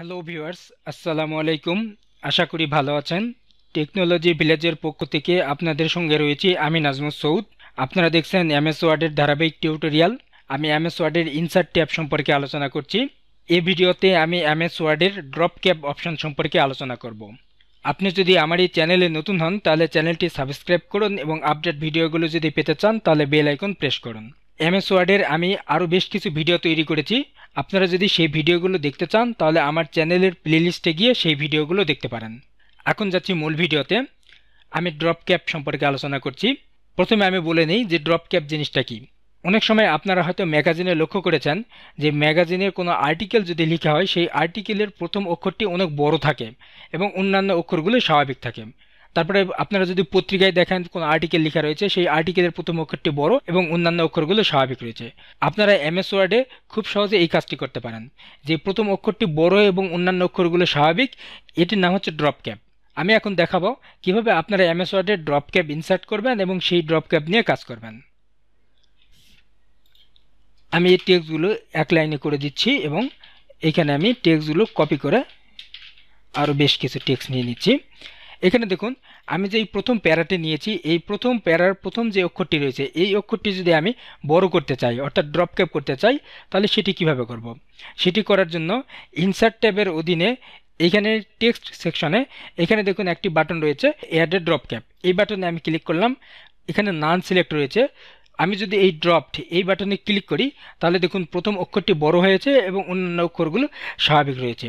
Hello viewers আসসালামু আলাইকুম আশা করি ভালো আছেন টেকনোলজি ভিলেজের পক্ষ থেকে আপনাদের সঙ্গে রয়েছি আমি নাজমুল সৌদ আপনারা দেখছেন এম এস ওয়ার্ডের ধারাবাহিক টিউটোরিয়াল আমি এম এস ওয়ার্ডের ইনসার্ট ট্যাব সম্পর্কে আলোচনা করছি এ ভিডিওতে আমি এম এস ওয়ার্ডের ড্রপ ক্যাপ অপশন সম্পর্কে আলোচনা করব আপনি যদি আমার এই চ্যানেলে নতুন হন তাহলে চ্যানেলটি সাবস্ক্রাইব করুন এবং আপডেট ভিডিওগুলো যদি পেতে চান তাহলে বেল আইকন প্রেস করুন এম এস ওয়ার্ডের আমি আরও বেশ কিছু ভিডিও তৈরি করেছি আপনারা যদি সেই ভিডিওগুলো দেখতে চান তাহলে আমার চ্যানেলের প্লেলিস্টে গিয়ে সেই ভিডিওগুলো দেখতে পারেন এখন যাচ্ছি মূল ভিডিওতে আমি ড্রপ ক্যাপ সম্পর্কে আলোচনা করছি প্রথমে আমি বলে নিই যে ড্রপ ক্যাপ জিনিসটা কি অনেক সময় আপনারা হয়তো ম্যাগাজিনে লক্ষ্য করেছেন যে ম্যাগাজিনের কোনো আর্টিকেল যদি লেখা হয় সেই আর্টিকেলের প্রথম অক্ষরটি অনেক বড় থাকে এবং অন্যান্য অক্ষরগুলো স্বাভাবিক থাকে তারপরে আপনারা যদি পত্রিকায় দেখেন কোনো আর্টিকেল লেখা রয়েছে সেই আর্টিকেলের প্রথম অক্ষরটি বড় এবং অন্যান্য অক্ষরগুলো স্বাভাবিক রয়েছে আপনারা এমএস ওয়ার্ডে খুব সহজে এই কাজটি করতে পারেন যে প্রথম অক্ষরটি বড় এবং অন্যান্য অক্ষরগুলো স্বাভাবিক এটির নাম হচ্ছে ড্রপ ক্যাপ আমি এখন দেখাবো কিভাবে আপনারা এমএস ওয়ার্ডে ড্রপ ক্যাপ ইনসার্ট করবেন এবং সেই ড্রপ ক্যাপ নিয়ে কাজ করবেন আমি এই টেক্সটগুলো এক লাইনে করে দিচ্ছি এবং এখানে আমি টেক্সটগুলো কপি করে আরও বেশ কিছু টেক্সট নিয়ে নিচ্ছি এখানে দেখুন আমি যে এই প্রথম প্যারাটি নিয়েছি এই প্রথম প্যারার প্রথম যে অক্ষরটি রয়েছে এই অক্ষরটি যদি আমি বড় করতে চাই অর্থাৎ ড্রপ ক্যাপ করতে চাই তাহলে সেটি কিভাবে করব। সেটি করার জন্য ইনসার্ট ট্যাবের অধীনে এখানে টেক্সট সেকশনে এখানে দেখুন একটি বাটন রয়েছে অ্যাড এ ড্রপ ক্যাপ এই বাটনে আমি ক্লিক করলাম এখানে নান সিলেক্ট রয়েছে আমি যদি এই ড্রপড এই বাটনে ক্লিক করি তাহলে দেখুন প্রথম অক্ষরটি বড় হয়েছে এবং অন্যান্য অক্ষরগুলো স্বাভাবিক রয়েছে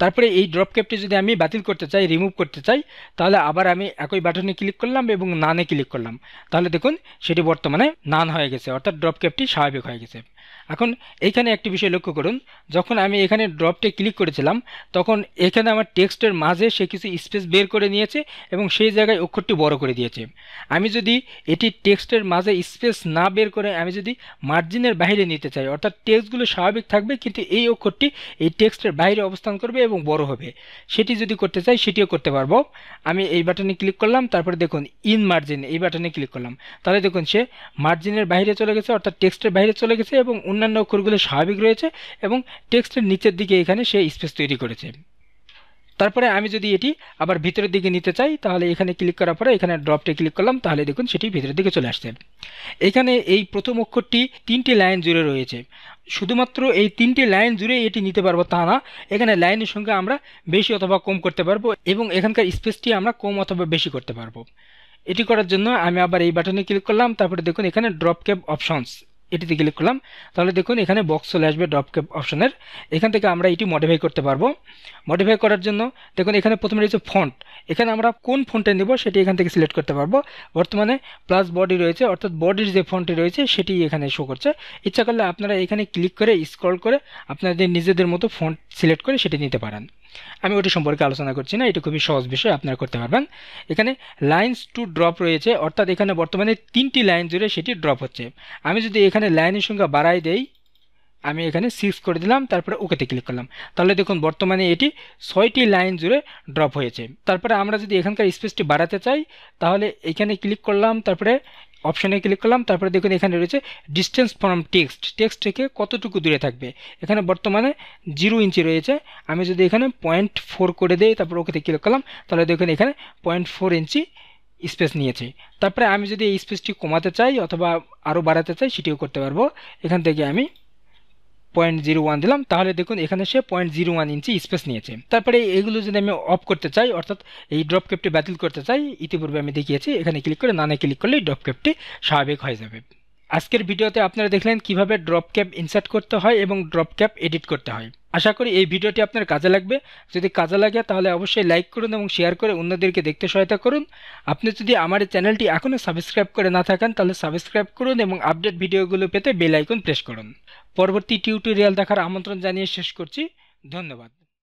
তারপরে এই ড্রপ ক্যাপটি যদি আমি বাতিল করতে চাই রিমুভ করতে চাই তাহলে আবার আমি একই বাটনে ক্লিক করলাম এবং নানে ক্লিক করলাম তাহলে দেখুন সেটি বর্তমানে নান হয়ে গেছে অর্থাৎ ড্রপ ক্যাপটি স্বাভাবিক হয়ে গেছে এখন এইখানে একটি বিষয় লক্ষ্য করুন যখন আমি এখানে ড্রপটে ক্লিক করেছিলাম তখন এখানে আমার টেক্সটের মাঝে সে কিছু স্পেস বের করে নিয়েছে এবং সেই জায়গায় অক্ষরটি বড় করে দিয়েছে আমি যদি এটি টেক্সটের মাঝে স্পেস না বের করে আমি যদি মার্জিনের বাইরে নিতে চাই অর্থাৎ টেক্সটগুলো স্বাভাবিক থাকবে কিন্তু এই অক্ষরটি এই টেক্সটের বাইরে অবস্থান করবে এবং বড় হবে সেটি যদি করতে চাই সেটিও করতে পারবো আমি এই বাটনে ক্লিক করলাম তারপরে দেখুন ইন মার্জিন এই বাটনে ক্লিক করলাম তাহলে দেখুন সে মার্জিনের বাইরে চলে গেছে অর্থাৎ টেক্সটের বাইরে চলে গেছে এবং অন্যান্য অক্ষরগুলো স্বাভাবিক রয়েছে এবং টেক্সটের নিচের দিকে এখানে সে স্পেস তৈরি করেছে তারপরে আমি যদি এটি আবার ভিতরের দিকে নিতে চাই তাহলে এখানে ক্লিক করার পরে এখানে ড্রপটে ক্লিক করলাম তাহলে দেখুন সেটি ভিতরের দিকে চলে আসছে এখানে এই প্রথম অক্ষরটি তিনটি লাইন জুড়ে রয়েছে শুধুমাত্র এই তিনটি লাইন জুড়ে এটি নিতে পারবো তা না এখানে লাইনের সংখ্যা আমরা বেশি অথবা কম করতে পারবো এবং এখানকার স্পেসটি আমরা কম অথবা বেশি করতে পারবো এটি করার জন্য আমি আবার এই বাটনে ক্লিক করলাম তারপরে দেখুন এখানে ড্রপ ক্যাব অপশনস এটিতে ক্লিক করলাম তাহলে দেখুন এখানে বক্স চলে আসবে ড্রপ কেপ অপশনের এখান থেকে আমরা এটি মডিফাই করতে পারবো মডিফাই করার জন্য দেখুন এখানে প্রথমে রয়েছে ফন্ট এখানে আমরা কোন ফোনটা নেব সেটি এখান থেকে সিলেক্ট করতে পারবো বর্তমানে প্লাস বডি রয়েছে অর্থাৎ বডির যে ফোনটি রয়েছে সেটি এখানে শো করছে ইচ্ছা করলে আপনারা এখানে ক্লিক করে স্ক্রল করে আপনাদের নিজেদের মতো ফন্ট সিলেক্ট করে সেটি নিতে পারেন আমি ওটি সম্পর্কে আলোচনা করছি না এটা খুবই সহজ বিষয় আপনারা করতে পারবেন এখানে লাইনস টু ড্রপ রয়েছে অর্থাৎ এখানে বর্তমানে তিনটি লাইন জুড়ে সেটি ড্রপ হচ্ছে আমি যদি এখানে লাইনের সংখ্যা বাড়াই দেই আমি এখানে সিক্স করে দিলাম তারপরে ওকেতে ক্লিক করলাম তাহলে দেখুন বর্তমানে এটি ছয়টি লাইন জুড়ে ড্রপ হয়েছে তারপরে আমরা যদি এখানকার স্পেসটি বাড়াতে চাই তাহলে এখানে ক্লিক করলাম তারপরে অপশানে ক্লিক করলাম তারপরে দেখুন এখানে রয়েছে ডিস্টেন্স ফ্রম টেক্সট টেক্সট থেকে কতটুকু দূরে থাকবে এখানে বর্তমানে জিরো ইঞ্চি রয়েছে আমি যদি এখানে পয়েন্ট ফোর করে দিই তারপর ওকে ক্লিক করলাম তাহলে দেখুন এখানে পয়েন্ট ফোর ইঞ্চি স্পেস নিয়েছে তারপরে আমি যদি এই স্পেসটি কমাতে চাই অথবা আরও বাড়াতে চাই সেটিও করতে পারবো এখান থেকে আমি পয়েন্ট জিরো ওয়ান দিলাম তাহলে দেখুন এখানে সে point zero one inch space নিয়েছে তারপরে এগুলো যদি আমি অফ করতে চাই অর্থাৎ এই ড্রপ ক্যাপটি বাতিল করতে চাই ইতিপূর্বে আমি দেখিয়েছি এখানে ক্লিক করে নানে ক্লিক করলে ড্রপ ক্যাপটি স্বাভাবিক হয়ে যাবে আজকের ভিডিওতে আপনারা দেখলেন কিভাবে ড্রপ ক্যাপ ইনসার্ট করতে হয় এবং ড্রপ ক্যাপ এডিট করতে হয় আশা করি এই ভিডিওটি আপনার কাজে লাগবে যদি কাজে লাগে তাহলে অবশ্যই লাইক করুন এবং শেয়ার করে অন্যদেরকে দেখতে সহায়তা করুন আপনি যদি আমার এই চ্যানেলটি এখনও সাবস্ক্রাইব করে না থাকেন তাহলে সাবস্ক্রাইব করুন এবং আপডেট ভিডিওগুলো পেতে বেল আইকন প্রেস করুন পরবর্তী টিউটোরিয়াল দেখার আমন্ত্রণ জানিয়ে শেষ করছি ধন্যবাদ